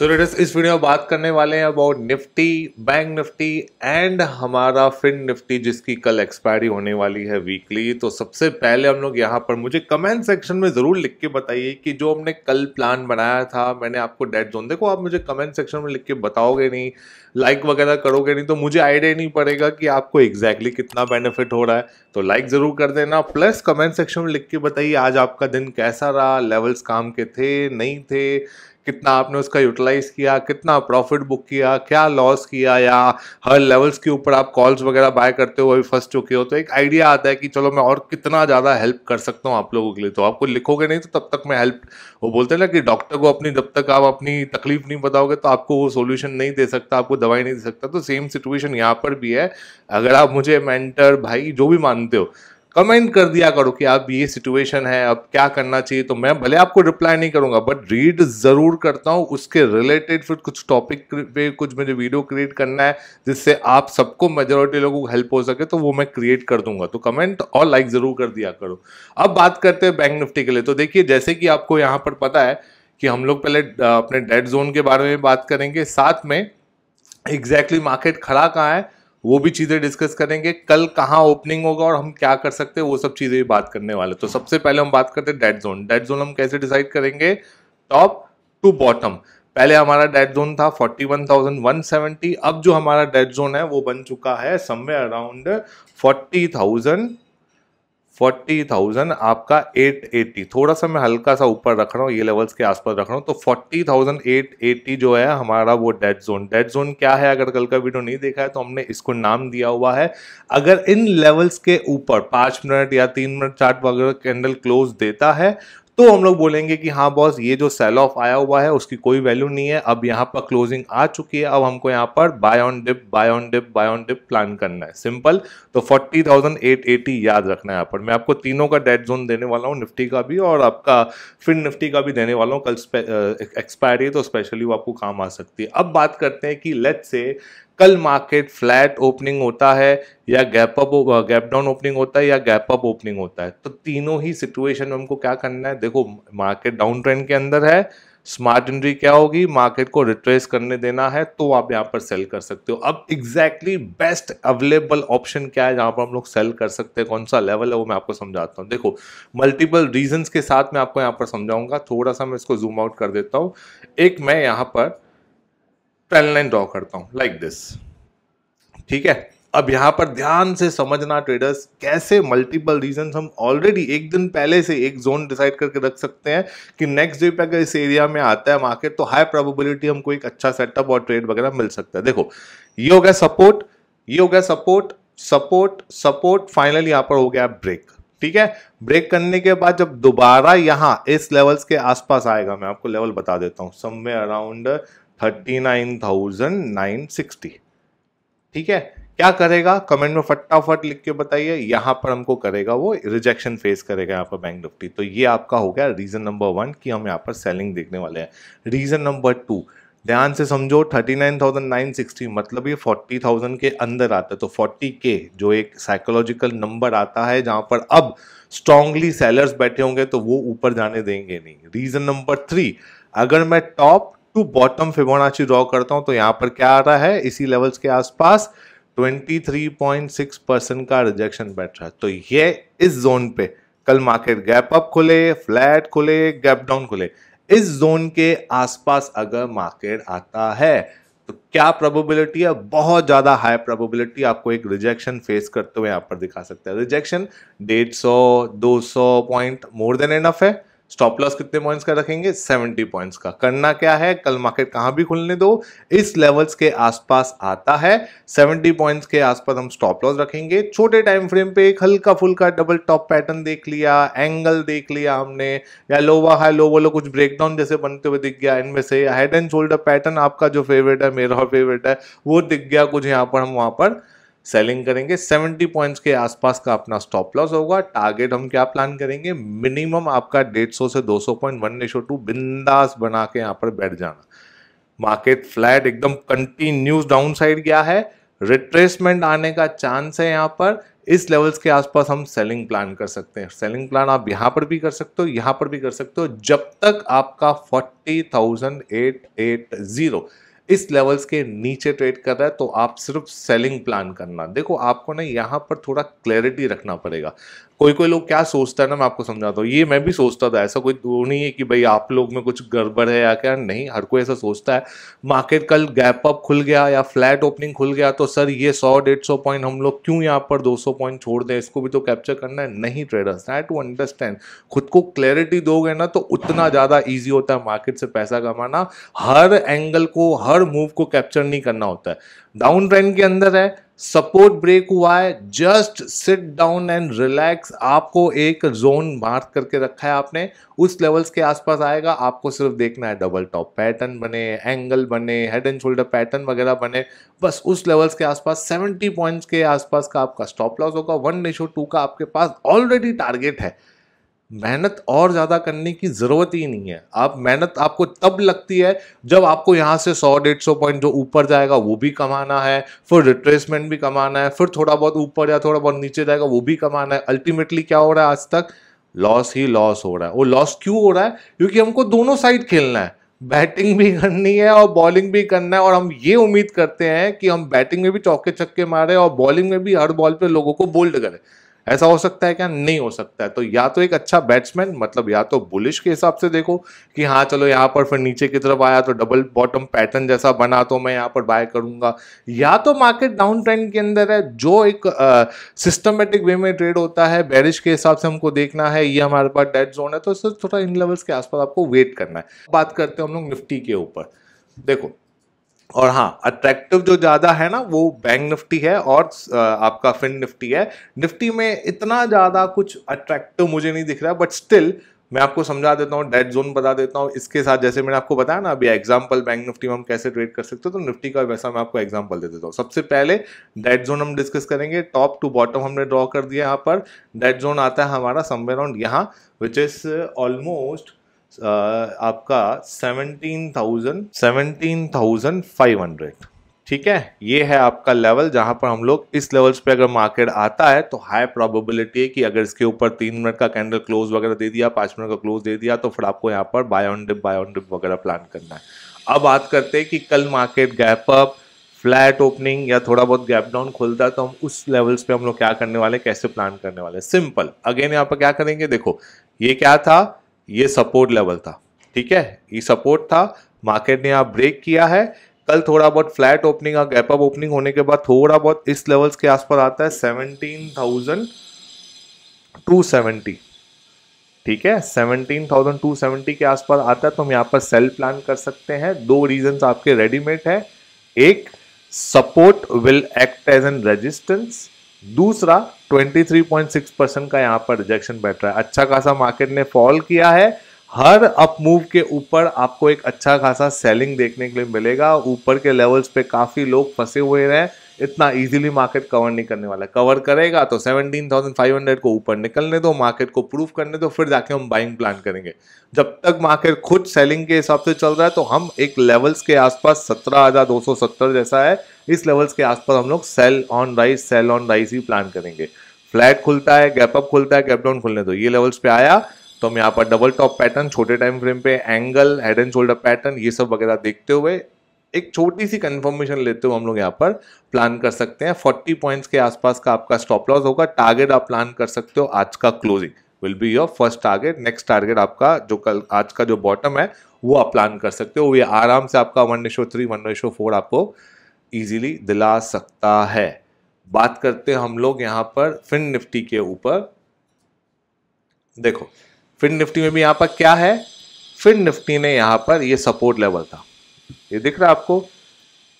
सो readers इस video में बात करने वाले हैं about Nifty Bank Nifty and हमारा फिन निफ्टी जिसकी कल एक्सपायरी होने वाली है वीकली तो सबसे पहले हम लोग यहाँ पर मुझे कमेंट सेक्शन में ज़रूर लिख के बताइए कि जो हमने कल प्लान बनाया था मैंने आपको डेड जोन देखो आप मुझे कमेंट सेक्शन में लिख के बताओगे नहीं लाइक वगैरह करोगे नहीं तो मुझे आइडिया नहीं पड़ेगा कि आपको एग्जैक्टली exactly कितना बेनिफिट हो रहा है तो लाइक ज़रूर कर देना प्लस कमेंट सेक्शन में लिख के बताइए आज आपका दिन कैसा रहा लेवल्स काम के थे नहीं थे कितना आपने उसका यूटिलाइज किया कितना प्रॉफिट बुक किया क्या लॉस किया या हर लेवल्स के ऊपर आप कॉल्स वगैरह बाय करते हो अभी फंस चुके हो तो एक आइडिया आता है कि चलो मैं और कितना ज़्यादा हेल्प कर सकता हूँ आप लोगों के लिए तो आपको लिखोगे नहीं तो तब तक मैं हेल्प वो बोलते हैं ना कि डॉक्टर को अपनी जब तक आप अपनी तकलीफ नहीं बताओगे तो आपको वो सोल्यूशन नहीं दे सकता आपको दवाई नहीं दे सकता तो सेम सिचुएशन यहाँ पर भी है अगर आप मुझे मेंटर भाई जो भी मानते हो कमेंट कर दिया करो कि आप ये सिचुएशन है अब क्या करना चाहिए तो मैं भले आपको रिप्लाई नहीं करूंगा बट रीड ज़रूर करता हूँ उसके रिलेटेड फिर कुछ टॉपिक पे कुछ मुझे वीडियो क्रिएट करना है जिससे आप सबको मेजोरिटी लोगों को हेल्प हो सके तो वो मैं क्रिएट कर दूंगा तो कमेंट और लाइक ज़रूर कर दिया करो अब बात करते हैं बैंक निफ्टी के लिए तो देखिए जैसे कि आपको यहाँ पर पता है कि हम लोग पहले अपने डेड जोन के बारे में बात करेंगे साथ में एग्जैक्टली exactly मार्केट खड़ा कहाँ है वो भी चीज़ें डिस्कस करेंगे कल कहाँ ओपनिंग होगा और हम क्या कर सकते हैं वो सब चीज़ें भी बात करने वाले तो सबसे पहले हम बात करते हैं डेड जोन डेड जोन हम कैसे डिसाइड करेंगे टॉप टू बॉटम पहले हमारा डेड जोन था 41,170 अब जो हमारा डेड जोन है वो बन चुका है समवे अराउंड 40,000 फोर्टी थाउजेंड आपका एट एटी थोड़ा सा मैं हल्का सा ऊपर रख रहा हूँ ये लेवल्स के आसपास रख रहा हूँ तो फोर्टी थाउजेंड एट एटी जो है हमारा वो डेड जोन डेड जोन क्या है अगर कल का वीडियो नहीं देखा है तो हमने इसको नाम दिया हुआ है अगर इन लेवल्स के ऊपर पाँच मिनट या तीन मिनट चार्ट वगैरह कैंडल क्लोज देता है तो हम लोग बोलेंगे कि हाँ बॉस ये जो सेल ऑफ आया हुआ है उसकी कोई वैल्यू नहीं है अब यहाँ पर क्लोजिंग आ चुकी है अब हमको यहाँ पर buy on dip buy on dip buy on dip plan करना है सिंपल तो 40,880 याद रखना है यहाँ पर मैं आपको तीनों का डेड जोन देने वाला हूँ निफ्टी का भी और आपका फिर निफ्टी का भी देने वाला हूँ कल एक्सपायरी तो स्पेशली वो आपको काम आ सकती है अब बात करते हैं कि लेट से कल मार्केट फ्लैट ओपनिंग होता है या gap up gap down opening होता है या गैप अप ओपनिंग होता है तो तीनों ही सिचुएशन में हमको क्या करना है देखो मार्केट डाउन ट्रेंड के अंदर है स्मार्ट एंट्री क्या होगी मार्केट को रिट्रेस करने देना है तो आप यहाँ पर सेल कर सकते हो अब एग्जैक्टली बेस्ट अवेलेबल ऑप्शन क्या है जहाँ पर हम लोग सेल कर सकते हैं कौन सा लेवल है वो मैं आपको समझाता हूँ देखो मल्टीपल रीजंस के साथ मैं आपको यहाँ पर समझाऊंगा थोड़ा सा मैं इसको जूम आउट कर देता हूँ एक मैं यहाँ पर पेन लाइन ड्रॉ करता हूं लाइक दिस ठीक है अब यहां पर ध्यान से समझना ट्रेडर्स कैसे मल्टीपल रीजन हम ऑलरेडी एक दिन पहले से एक जोन डिसाइड करके रख सकते हैं कि नेक्स्ट डे पे अगर इस एरिया में आता है मार्केट तो हाई प्रोबेबिलिटी हमको एक अच्छा सेटअप और ट्रेड वगैरह मिल सकता है देखो ये हो गया सपोर्ट ये हो गया सपोर्ट सपोर्ट सपोर्ट फाइनल यहाँ पर हो गया ब्रेक ठीक है ब्रेक करने के बाद जब दोबारा यहां इस लेवल्स के आसपास आएगा मैं आपको लेवल बता देता हूँ somewhere around thirty nine thousand nine sixty ठीक है क्या करेगा कमेंट में फटाफट लिख के बताइए यहाँ पर हमको करेगा वो रिजेक्शन फेस करेगा यहाँ पर बैंक निफ्टी तो ये आपका हो गया रीजन नंबर वन कि हम यहाँ पर सेलिंग देखने वाले हैं रीजन नंबर टू ध्यान से समझो 39,960 मतलब ये 40,000 के अंदर आता है तो 40 के जो एक साइकोलॉजिकल नंबर आता है जहां पर अब स्ट्रांगली सेलर्स बैठे होंगे तो वो ऊपर जाने देंगे नहीं रीजन नंबर थ्री अगर मैं top to bottom Fibonacci draw करता हूं तो यहाँ पर क्या आ रहा है इसी लेवल्स के आसपास 23.6 परसेंट का रिजेक्शन बैठ रहा है तो ये इस जोन पे कल मार्केट गैप अप खुले फ्लैट खुले गैप डाउन खुले इस जोन के आसपास अगर मार्केट आता है तो क्या प्रोबेबिलिटी है बहुत ज़्यादा हाई प्रोबेबिलिटी आपको एक रिजेक्शन फेस करते हुए यहाँ पर दिखा सकते हैं रिजेक्शन डेढ़ सौ दो सौ पॉइंट मोर देन एनफ है स्टॉप लॉस कितने पॉइंट्स का रखेंगे 70 पॉइंट्स का करना क्या है कल मार्केट कहां भी खुलने दो इस लेवल्स के आसपास आता है 70 पॉइंट्स के आसपास हम स्टॉप लॉस रखेंगे छोटे टाइम फ्रेम पे एक हल्का फुल्का डबल टॉप पैटर्न देख लिया एंगल देख लिया हमने या लोवा हाई लो बोलो कुछ ब्रेकडाउन जैसे बनते हुए दिख गया इनमें से हेड एंड शोल्डर पैटर्न आपका जो फेवरेट है मेरा फेवरेट है वो दिख गया कुछ यहाँ पर हम वहां पर सेलिंग करेंगे 70 पॉइंट्स के आसपास का अपना स्टॉप लॉस होगा टारगेट हम क्या प्लान करेंगे मिनिमम आपका 150 से 200 पॉइंट वन रेशो टू बिंदास बना के यहाँ पर बैठ जाना मार्केट फ्लैट एकदम कंटिन्यूस डाउन साइड गया है रिट्रेसमेंट आने का चांस है यहाँ पर इस लेवल्स के आसपास हम सेलिंग प्लान कर सकते हैं सेलिंग प्लान आप यहाँ पर भी कर सकते हो यहाँ पर भी कर सकते हो जब तक आपका फोर्टी इस लेवल्स के नीचे ट्रेड कर रहा है तो आप सिर्फ सेलिंग प्लान करना देखो आपको ना यहाँ पर थोड़ा क्लैरिटी रखना पड़ेगा कोई कोई लोग क्या सोचता है ना मैं आपको समझाता हूँ ये मैं भी सोचता था ऐसा कोई दूर तो नहीं है कि भाई आप लोग में कुछ गड़बड़ है या क्या नहीं हर कोई ऐसा सोचता है मार्केट कल गैप अप खुल गया या फ्लैट ओपनिंग खुल गया तो सर ये सौ डेढ़ सौ पॉइंट हम लोग क्यों यहाँ पर दो सौ पॉइंट छोड़ दें इसको भी तो कैप्चर करना है नहीं ट्रेडर्स है टू अंडरस्टैंड खुद को क्लैरिटी दोगे ना तो उतना ज़्यादा ईजी होता है मार्केट से पैसा कमाना हर एंगल को हर मूव को कैप्चर नहीं करना होता है डाउन ट्रेंड के अंदर है सपोर्ट ब्रेक हुआ है just sit down and relax आपको एक जोन मार्क करके रखा है आपने उस लेवल्स के आसपास आएगा आपको सिर्फ देखना है डबल टॉप पैटर्न बने एंगल बने हेड एंड शोल्डर पैटर्न वगैरह बने बस उस लेवल्स के आसपास 70 पॉइंट्स के आसपास का आपका स्टॉप लॉस होगा वन रेशो टू का आपके पास ऑलरेडी टारगेट है मेहनत और ज़्यादा करने की ज़रूरत ही नहीं है आप मेहनत आपको तब लगती है जब आपको यहाँ से 100 डेढ़ सौ पॉइंट जो ऊपर जाएगा वो भी कमाना है फिर रिट्रेसमेंट भी कमाना है फिर थोड़ा बहुत ऊपर या थोड़ा बहुत नीचे जाएगा वो भी कमाना है अल्टीमेटली क्या हो रहा है आज तक लॉस ही लॉस हो रहा है वो लॉस क्यों हो रहा है क्योंकि हमको दोनों साइड खेलना है बैटिंग भी करनी है और बॉलिंग भी करना है और हम ये उम्मीद करते हैं कि हम बैटिंग में भी चौके छक्के मारे और बॉलिंग में भी हर बॉल पे लोगों को बोल्ड करें ऐसा हो सकता है क्या नहीं हो सकता है तो या तो एक अच्छा बैट्समैन मतलब या तो बुलिश के हिसाब से देखो कि हाँ चलो यहाँ पर फिर नीचे की तरफ आया तो डबल बॉटम पैटर्न जैसा बना तो मैं यहाँ पर बाय करूंगा या तो मार्केट डाउन ट्रेंड के अंदर है जो एक सिस्टमेटिक वे में ट्रेड होता है बैरिश के हिसाब से हमको देखना है ये हमारे पास डेड जोन है तो इससे थोड़ा इन लेवल्स के आसपास आपको वेट करना है बात करते हैं हम लोग निफ्टी के ऊपर देखो और हाँ अट्रैक्टिव जो ज़्यादा है ना वो बैंक निफ्टी है और आपका फिन निफ्टी है निफ्टी में इतना ज़्यादा कुछ अट्रैक्टिव मुझे नहीं दिख रहा बट स्टिल मैं आपको समझा देता हूँ डेड जोन बता देता हूँ इसके साथ जैसे मैंने आपको बताया ना अभी एग्जाम्पल बैंक निफ्टी में हम कैसे ट्रेड कर सकते हो तो निफ्टी का वैसा मैं आपको एग्जाम्पल दे देता हूँ सबसे पहले डेड जोन हम डिस्कस करेंगे टॉप टू बॉटम हमने ड्रॉ कर दिया यहाँ पर डेड जोन आता है हमारा समवेयर अराउंड यहाँ विच इज़ ऑलमोस्ट आपका seventeen thousand seventeen thousand five hundred ठीक है ये है आपका लेवल जहां पर हम लोग इस लेवल्स पे अगर मार्केट आता है तो हाई प्रोबेबिलिटी है कि अगर इसके ऊपर तीन मिनट का कैंडल क्लोज वगैरह दे दिया पांच मिनट का क्लोज दे दिया तो फिर आपको यहाँ पर buy on dip buy on dip वगैरह प्लान करना है अब बात करते हैं कि कल market gap up flat opening या थोड़ा बहुत गैप डाउन खुलता है तो हम उस लेवल्स पे हम लोग क्या करने वाले कैसे प्लान करने वाले सिंपल अगेन यहाँ पर क्या करेंगे देखो ये क्या था ये सपोर्ट लेवल था ठीक है ये सपोर्ट था मार्केट ने यहाँ ब्रेक किया है कल थोड़ा बहुत फ्लैट ओपनिंग और गैप अप ओपनिंग होने के बाद थोड़ा बहुत इस लेवल्स के आसपास आता है सेवनटीन थाउजेंड टू सेवेंटी ठीक है सेवनटीन थाउजेंड टू सेवेंटी के आसपास आता है तो हम यहाँ पर सेल प्लान कर सकते हैं दो रीजंस आपके रेडीमेड है एक support will act as an resistance दूसरा 23.6 परसेंट का यहाँ पर रिजेक्शन बैठ रहा है अच्छा खासा मार्केट ने फॉल किया है हर अप मूव के ऊपर आपको एक अच्छा खासा सेलिंग देखने के लिए मिलेगा ऊपर के लेवल्स पे काफ़ी लोग फंसे हुए हैं इतना इजीली मार्केट कवर नहीं करने वाला कवर करेगा तो 17,500 को ऊपर निकलने दो मार्केट को प्रूफ करने दो फिर जाके हम बाइंग प्लान करेंगे जब तक मार्केट खुद सेलिंग के हिसाब से चल रहा है तो हम एक लेवल्स के आसपास सत्रह जैसा है इस लेवल्स के आसपास हम लोग sell on rise sell on rise ही प्लान करेंगे फ्लैट खुलता है गैप अप खुलता है गैप डाउन खुलने दो ये लेवल्स पे आया तो हम यहाँ पर डबल टॉप पैटर्न छोटे टाइम फ्रेम पे angle head and shoulder pattern ये सब वगैरह देखते हुए एक छोटी सी कंफर्मेशन लेते हुए हम लोग यहाँ पर प्लान कर सकते हैं फोर्टी पॉइंट्स के आसपास का आपका स्टॉप लॉस होगा टारगेट आप प्लान कर सकते हो आज का closing will be your first target next target आपका जो कल आज का जो बॉटम है वो आप प्लान कर सकते हो ये आराम से आपका one ratio three one ratio four आपको ईजिली दिला सकता है बात करते हैं हम लोग यहाँ पर फिन निफ्टी के ऊपर देखो फिन निफ्टी में भी यहाँ पर क्या है फिन निफ्टी ने यहाँ पर ये सपोर्ट लेवल था ये दिख रहा है आपको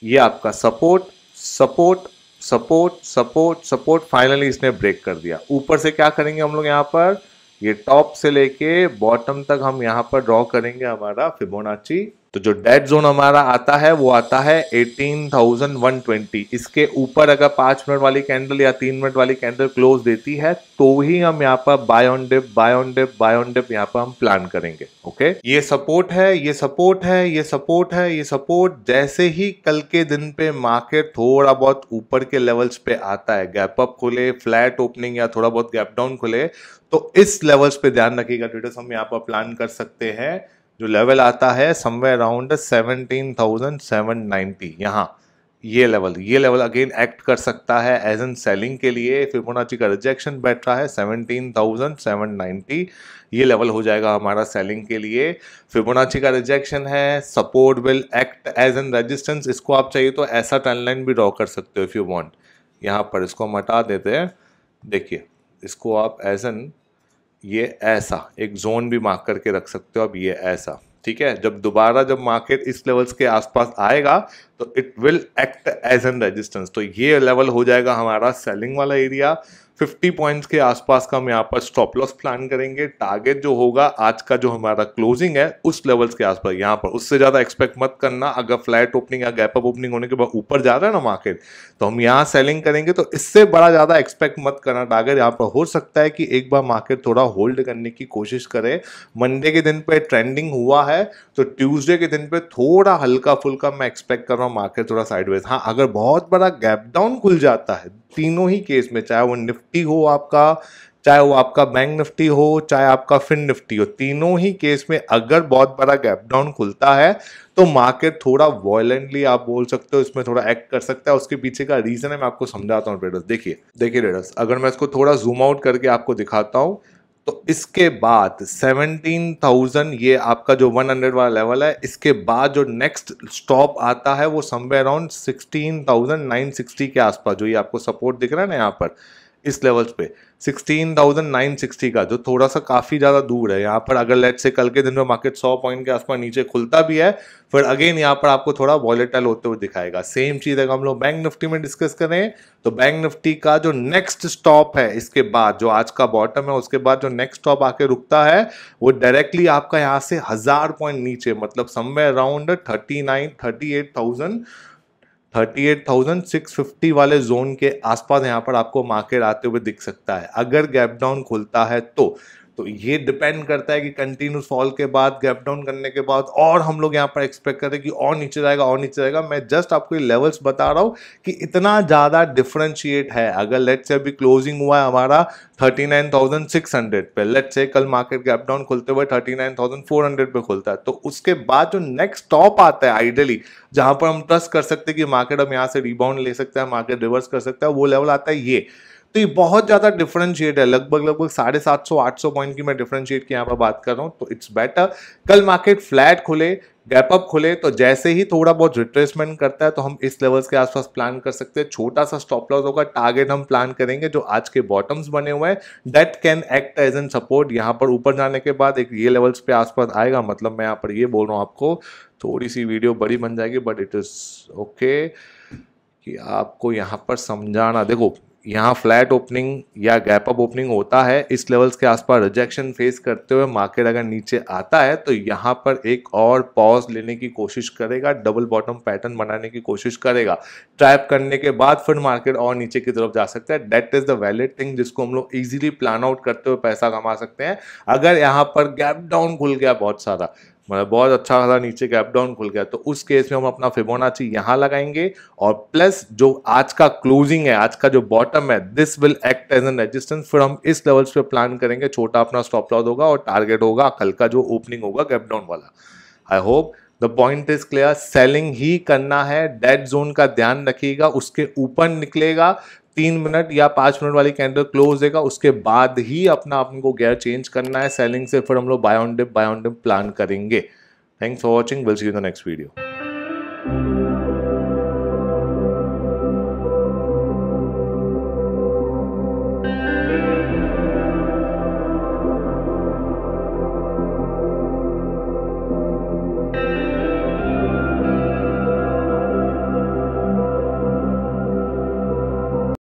ये आपका support support support support support finally इसने ब्रेक कर दिया ऊपर से क्या करेंगे हम लोग यहाँ पर ये टॉप से लेके बॉटम तक हम यहाँ पर ड्रॉ करेंगे हमारा फिबोनाची तो जो डेड जोन हमारा आता है वो आता है 18,120 इसके ऊपर अगर पांच मिनट वाली कैंडल या तीन मिनट वाली कैंडल क्लोज देती है तो ही हम यहाँ पर buy on dip buy on dip buy on dip यहाँ पर हम प्लान करेंगे ओके ये सपोर्ट है ये सपोर्ट है ये सपोर्ट है ये सपोर्ट जैसे ही कल के दिन पे मार्केट थोड़ा बहुत ऊपर के लेवल्स पे आता है गैप अप खुले फ्लैट ओपनिंग या थोड़ा बहुत गैप डाउन खुले तो इस लेवल्स पे ध्यान रखिएगा ट्रेडर्स हम यहाँ पर प्लान कर सकते हैं जो लेवल आता है somewhere around seventeen thousand seven ninety यहाँ ये लेवल ये लेवल अगेन एक्ट कर सकता है एज एन सेलिंग के लिए फिबोनाची का रिजेक्शन बैठ रहा है सेवनटीन थाउजेंड सेवन नाइन्टी ये लेवल हो जाएगा हमारा सेलिंग के लिए फिबोनाची का रिजेक्शन है support will act as an resistance इसको आप चाहिए तो ऐसा ट्रेंड लाइन भी ड्रॉ कर सकते हो इफ़ यू वांट यहाँ पर इसको हम हटा देते हैं देखिए इसको आप एज एन ये ऐसा एक जोन भी मार्क करके रख सकते हो अब ये ऐसा ठीक है जब दोबारा जब मार्केट इस लेवल्स के आसपास आएगा तो it will act as an resistance तो ये लेवल हो जाएगा हमारा सेलिंग वाला एरिया 50 पॉइंट्स के आसपास का हम यहाँ पर स्टॉप लॉस प्लान करेंगे टारगेट जो होगा आज का जो हमारा क्लोजिंग है उस लेवल्स के आसपास यहाँ पर उससे ज़्यादा एक्सपेक्ट मत करना अगर फ्लैट ओपनिंग या गैप अप ओपनिंग होने के बाद ऊपर जा रहा है ना मार्केट तो हम यहाँ सेलिंग करेंगे तो इससे बड़ा ज़्यादा एक्सपेक्ट मत करना टारगेट यहाँ पर हो सकता है कि एक बार मार्केट थोड़ा होल्ड करने की कोशिश करे मंडे के दिन पर ट्रेंडिंग हुआ है तो ट्यूजडे के दिन पर थोड़ा हल्का फुल्का मैं एक्सपेक्ट कर रहा हूँ थोड़ा मार्केट थोड़ा साइडवेज हाँ अगर बहुत बड़ा गैप डाउन खुल जाता है तीनों ही केस में चाहे वो निफ्टी हो आपका चाहे वो आपका बैंक निफ्टी हो चाहे आपका फिन निफ्टी हो तीनों ही केस में अगर बहुत बड़ा गैप डाउन खुलता है तो मार्केट थोड़ा वॉयलेंटली आप बोल सकते हो इसमें थोड़ा एक्ट कर सकता है उसके पीछे का रीजन है मैं आपको समझाता हूँ ट्रेडर्स देखिए देखिए ट्रेडर्स अगर मैं इसको थोड़ा जूम आउट करके आपको दिखाता हूँ तो इसके बाद 17,000 ये आपका जो 100 वाला लेवल है इसके बाद जो नेक्स्ट स्टॉप आता है वो समवेयर अराउंड 16,960 के आसपास जो ये आपको सपोर्ट दिख रहा है ना यहाँ पर इस लेवल्स पे 16,960 का जो थोड़ा सा काफ़ी ज़्यादा दूर है यहाँ पर अगर लेट से कल के दिन में मार्केट 100 पॉइंट के आसपास नीचे खुलता भी है फिर अगेन यहाँ पर आपको थोड़ा वॉलेटल होते हुए दिखाएगा सेम चीज़ अगर हम लोग बैंक निफ्टी में डिस्कस करें तो बैंक निफ्टी का जो नेक्स्ट स्टॉप है इसके बाद जो आज का बॉटम है उसके बाद जो नेक्स्ट स्टॉप आके रुकता है वो डायरेक्टली आपका यहाँ से हज़ार पॉइंट नीचे मतलब somewhere around thirty nine thirty eight thousand 38,650 वाले जोन के आसपास यहाँ पर आपको मार्केट आते हुए दिख सकता है अगर गैप डाउन खुलता है तो तो ये डिपेंड करता है कि कंटिन्यूस फॉल के बाद गैप डाउन करने के बाद और हम लोग यहाँ पर एक्सपेक्ट करते हैं कि और नीचे जाएगा और नीचे जाएगा मैं जस्ट आपको ये लेवल्स बता रहा हूँ कि इतना ज़्यादा डिफ्रेंशिएट है अगर लेट से अभी क्लोजिंग हुआ है हमारा 39,600 पे लेट से कल मार्केट गैप डाउन खुलते हुए 39,400 पे खुलता है तो उसके बाद जो नेक्स्ट टॉप आता है आइडियली जहां पर हम ट्रस्ट कर सकते हैं कि मार्केट हम यहाँ से रिबाउंड ले सकता है मार्केट रिवर्स कर सकता है वो लेवल आता है ये तो ये बहुत ज़्यादा डिफरेंशिएट है लगभग लगभग साढ़े सात सौ आठ सौ पॉइंट की मैं डिफरेंशिएट की यहाँ पर बात कर रहा हूँ तो इट्स बेटर कल मार्केट फ्लैट खुले गैप अप खुले तो जैसे ही थोड़ा बहुत रिट्रेसमेंट करता है तो हम इस लेवल्स के आसपास प्लान कर सकते हैं छोटा सा स्टॉप लॉस होगा टारगेट हम प्लान करेंगे जो आज के बॉटम्स बने हुए हैं that can act as an support यहाँ पर ऊपर जाने के बाद एक ये लेवल्स पे आसपास आएगा मतलब मैं यहाँ पर ये बोल रहा हूँ आपको थोड़ी सी वीडियो बड़ी बन जाएगी बट इट इज़ ओके कि आपको यहाँ पर समझाना देखो यहाँ फ्लैट ओपनिंग या गैप अप ओपनिंग होता है इस लेवल्स के आसपास रिजेक्शन फेस करते हुए मार्केट अगर नीचे आता है तो यहाँ पर एक और पॉज लेने की कोशिश करेगा डबल बॉटम पैटर्न बनाने की कोशिश करेगा ट्रैप करने के बाद फिर मार्केट और नीचे की तरफ जा सकता है that is the valid thing जिसको हम लोग ईजिली प्लान आउट करते हुए पैसा कमा सकते हैं अगर यहाँ पर गैप डाउन खुल गया बहुत सारा मतलब बहुत अच्छा खासा नीचे गैप डाउन खुल गया तो उस केस में हम अपना फिबोनाची यहाँ लगाएंगे और प्लस जो आज का क्लोजिंग है आज का जो बॉटम है this will act as an resistance फिर हम इस लेवल्स पे प्लान करेंगे छोटा अपना स्टॉप लॉस होगा और टारगेट होगा कल का जो ओपनिंग होगा गैप डाउन वाला I hope the point is clear selling ही करना है डेड जोन का ध्यान रखिएगा उसके ऊपर निकलेगा तीन मिनट या पांच मिनट वाली कैंडल क्लोज देगा उसके बाद ही अपना आपको गेयर चेंज करना है सेलिंग से फिर हम लोग buy on dip buy on dip plan करेंगे thanks for watching will see you the next video